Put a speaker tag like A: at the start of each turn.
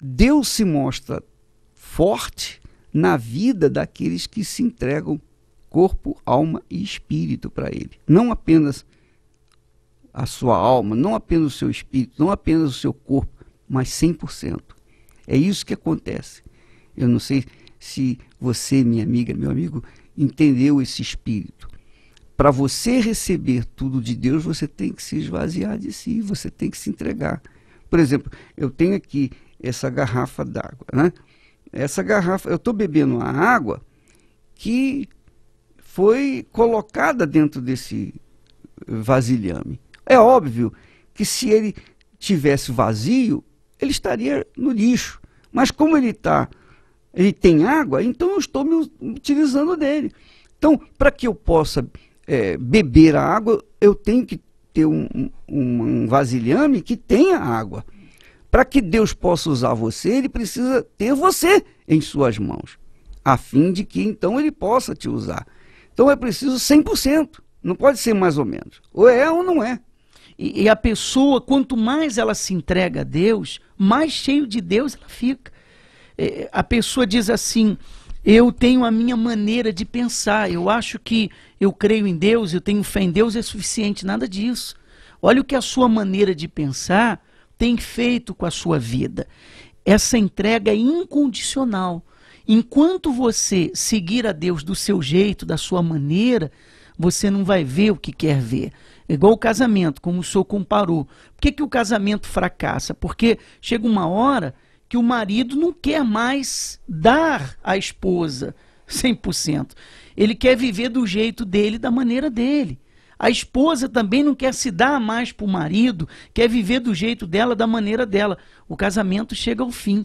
A: Deus se mostra forte na vida daqueles que se entregam corpo, alma e espírito para Ele. Não apenas a sua alma, não apenas o seu espírito, não apenas o seu corpo, mas 100%. É isso que acontece. Eu não sei se você, minha amiga, meu amigo, entendeu esse espírito. Para você receber tudo de Deus, você tem que se esvaziar de si, você tem que se entregar. Por exemplo, eu tenho aqui essa garrafa d'água, né? Essa garrafa, eu estou bebendo a água que foi colocada dentro desse vasilhame. É óbvio que se ele tivesse vazio, ele estaria no lixo. Mas como ele está, ele tem água, então eu estou me utilizando dele. Então, para que eu possa é, beber a água, eu tenho que ter um, um, um vasilhame que tenha água. Para que Deus possa usar você, ele precisa ter você em suas mãos, a fim de que então ele possa te usar. Então é preciso 100%,
B: não pode ser mais ou menos. Ou é ou não é. E, e a pessoa, quanto mais ela se entrega a Deus, mais cheio de Deus ela fica. É, a pessoa diz assim: eu tenho a minha maneira de pensar, eu acho que eu creio em Deus, eu tenho fé em Deus, é suficiente, nada disso. Olha o que a sua maneira de pensar tem feito com a sua vida. Essa entrega é incondicional. Enquanto você seguir a Deus do seu jeito, da sua maneira, você não vai ver o que quer ver. É igual o casamento, como o senhor comparou. Por que, que o casamento fracassa? Porque chega uma hora que o marido não quer mais dar à esposa 100%. Ele quer viver do jeito dele, da maneira dele. A esposa também não quer se dar mais para o marido, quer viver do jeito dela, da maneira dela. O casamento chega ao fim.